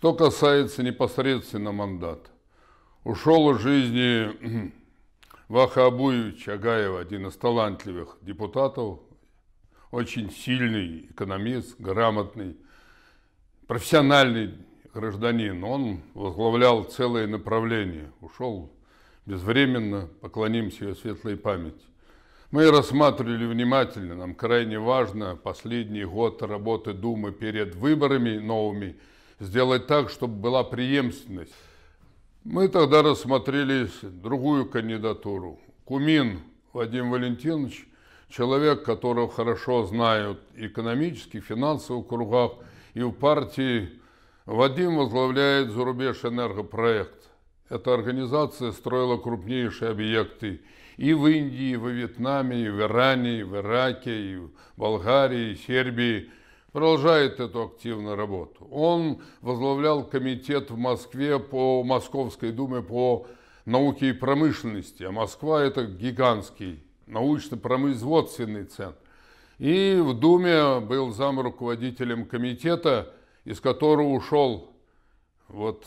Что касается непосредственно мандата, ушел из жизни Вахабуев Агаев, один из талантливых депутатов, очень сильный экономист, грамотный, профессиональный гражданин. Он возглавлял целое направление, ушел безвременно, поклонимся ее светлой памяти. Мы рассматривали внимательно, нам крайне важно последний год работы Думы перед выборами новыми – сделать так, чтобы была преемственность. Мы тогда рассмотрели другую кандидатуру. Кумин Вадим Валентинович, человек, которого хорошо знают экономически, финансовых кругах и в партии. Вадим возглавляет зарубеж энергопроект. Эта организация строила крупнейшие объекты и в Индии, и во Вьетнаме, и в Иране, и в Ираке, и в Болгарии, и Сербии – продолжает эту активную работу. Он возглавлял комитет в Москве по Московской думе по науке и промышленности, а Москва это гигантский научно-производственный центр. И в Думе был зам руководителем комитета, из которого ушел вот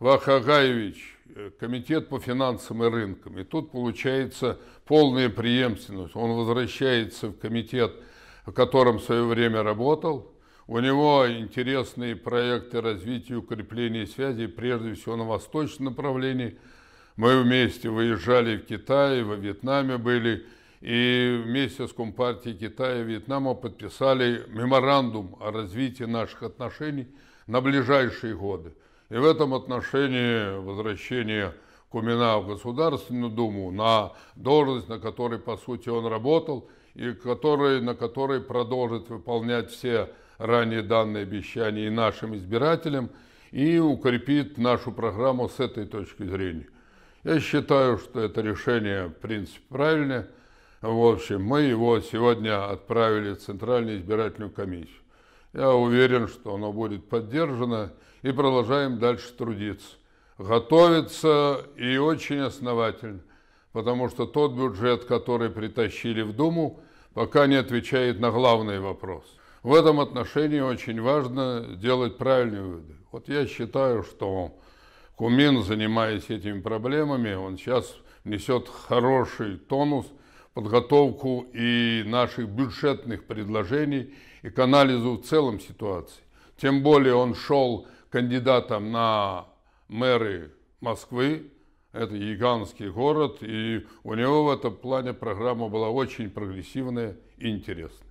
Вахагаевич, комитет по финансам и рынкам. И тут получается полная преемственность. Он возвращается в комитет о котором в свое время работал. У него интересные проекты развития и укрепления связей, прежде всего на восточном направлении. Мы вместе выезжали в Китай, во Вьетнаме были, и вместе с Компартией Китая и Вьетнама подписали меморандум о развитии наших отношений на ближайшие годы. И в этом отношении возвращение Кумина в Государственную Думу на должность, на которой, по сути, он работал – и который, на которой продолжит выполнять все ранее данные обещания и нашим избирателям, и укрепит нашу программу с этой точки зрения. Я считаю, что это решение, в принципе, правильное. В общем, мы его сегодня отправили в Центральную избирательную комиссию. Я уверен, что оно будет поддержано, и продолжаем дальше трудиться. Готовиться и очень основательно, потому что тот бюджет, который притащили в Думу, пока не отвечает на главный вопрос. В этом отношении очень важно делать правильные выводы. Вот я считаю, что Кумин, занимаясь этими проблемами, он сейчас несет хороший тонус подготовку и наших бюджетных предложений и к анализу в целом ситуации. Тем более он шел кандидатом на мэры Москвы, это гигантский город, и у него в этом плане программа была очень прогрессивная и интересная.